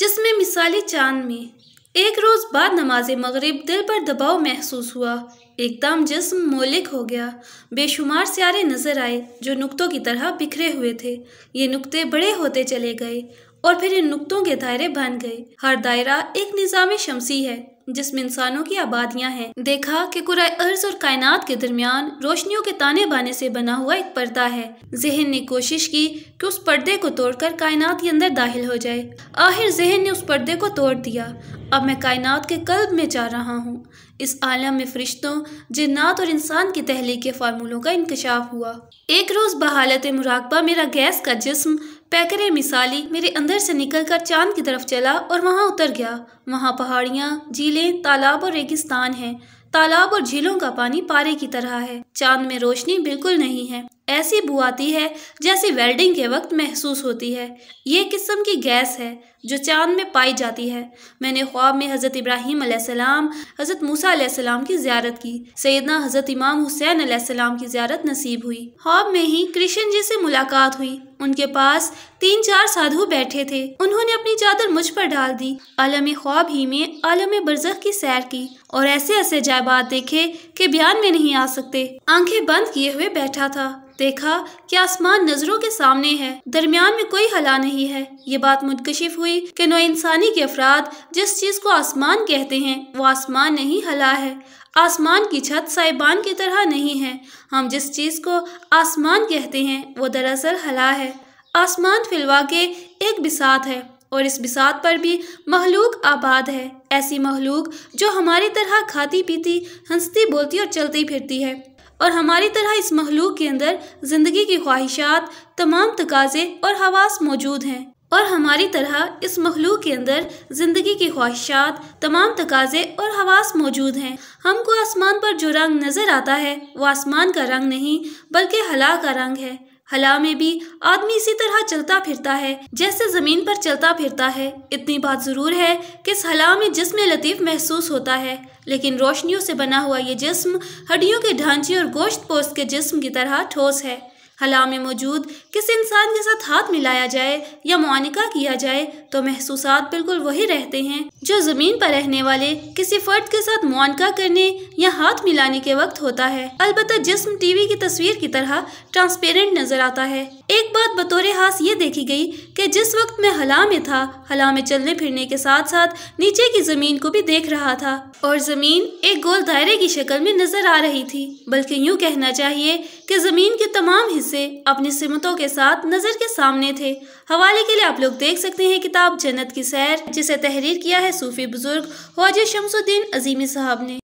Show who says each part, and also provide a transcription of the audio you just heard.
Speaker 1: जिसमें मिसाली चांद में एक रोज़ बाद नमाज मगरिब दिल पर दबाव महसूस हुआ एकदम जिस्म मोलिक हो गया बेशुमार सारे नज़र आए जो नुक्तों की तरह बिखरे हुए थे ये नुक्ते बड़े होते चले गए और फिर इन नुक्तों के दायरे बन गए हर दायरा एक निज़ाम शमसी है जिसमें इंसानों की आबादियाँ हैं देखा कि कुरा अर्ज और कायनात के दरमियान रोशनियों के ताने बाने से बना हुआ एक पर्दा है जहन ने कोशिश की कि उस पर्दे को तोड़कर कायनात के अंदर दाखिल हो जाए आखिर जहन ने उस पर्दे को तोड़ दिया अब मैं कायनात के कल्ब में जा रहा हूँ इस आलम में फरिश्तों जन्नात और इंसान की तहलीक के फार्मूलों का इंकशाफ हुआ एक रोज़ बहालत मुराकबा मेरा गैस का जिस्म पैकर मिसाली मेरे अंदर से निकलकर चांद की तरफ चला और वहाँ उतर गया वहाँ पहाड़ियाँ झीलें तालाब और रेगिस्तान हैं तालाब और झीलों का पानी पारे की तरह है चांद में रोशनी बिल्कुल नहीं है ऐसी बू आती है जैसे वेल्डिंग के वक्त महसूस होती है ये किस्म की गैस है जो चांद में पाई जाती है मैंने ख्वाब में हज़रत इब्राहिम सलाम हज़रत मूसा सलाम की ज्यारत की सैदना हज़रत इमाम हुसैन सलाम की ज्यारत नसीब हुई ख्वाब में ही कृष्ण जी से मुलाकात हुई उनके पास तीन चार साधु बैठे थे उन्होंने अपनी चादर मुझ पर डाल दी आलम ख्वाब ही में आलम बरजख की सैर की और ऐसे ऐसे जायबात देखे कि बयान में नहीं आ सकते आंखें बंद किए हुए बैठा था देखा कि आसमान नजरों के सामने है दरमियान में कोई हला नहीं है ये बात मुनकशिफ हुई कि नो इंसानी के अफराद जिस चीज़ को आसमान कहते हैं वो आसमान नहीं हला है आसमान की छत साइबान की तरह नहीं है हम जिस चीज़ को आसमान कहते हैं वो दरअसल हला है आसमान फिलवा के एक बिसात है और इस बिसात पर भी महलूक आबाद है ऐसी महलूक जो हमारी तरह खाती पीती हंसती बोलती और चलती फिरती है और हमारी तरह इस महलूक के अंदर ज़िंदगी की ख्वाहिशात तमाम तकाजे और हवास मौजूद हैं और हमारी तरह इस मखलूक के अंदर ज़िंदगी की ख्वाहिशात तमाम तकाजे और हवास मौजूद हैं हमको आसमान पर जो रंग नज़र आता है वो आसमान का रंग नहीं बल्कि हला का रंग है हला में भी आदमी इसी तरह चलता फिरता है जैसे ज़मीन पर चलता फिरता है इतनी बात ज़रूर है कि इस हला में जिसम लतीफ़ महसूस होता है लेकिन रोशनियों से बना हुआ ये जिस्म हड्डियों के ढांचे और गोश्त पोस्त के जिस्म की तरह ठोस है हला में मौजूद किस इंसान के साथ हाथ मिलाया जाए या मुआनिका किया जाए तो महसूस बिल्कुल वही रहते हैं जो ज़मीन पर रहने वाले किसी फर्द के साथ मुआनका करने या हाथ मिलाने के वक्त होता है अलबत् जिसम टीवी की तस्वीर की तरह ट्रांसपेरेंट नजर आता है एक बात बतौर हास ये देखी गई कि जिस वक्त मैं हला में था हला में चलने फिरने के साथ साथ नीचे की ज़मीन को भी देख रहा था और ज़मीन एक गोल दायरे की शक्ल में नजर आ रही थी बल्कि यूँ कहना चाहिए की ज़मीन के तमाम हिस्से से अपनी सिमतों के साथ नज़र के सामने थे हवाले के लिए आप लोग देख सकते हैं किताब जन्नत की सैर जिसे तहरीर किया है सूफी बुजुर्ग हौज शमसुद्दीन अजीमी साहब ने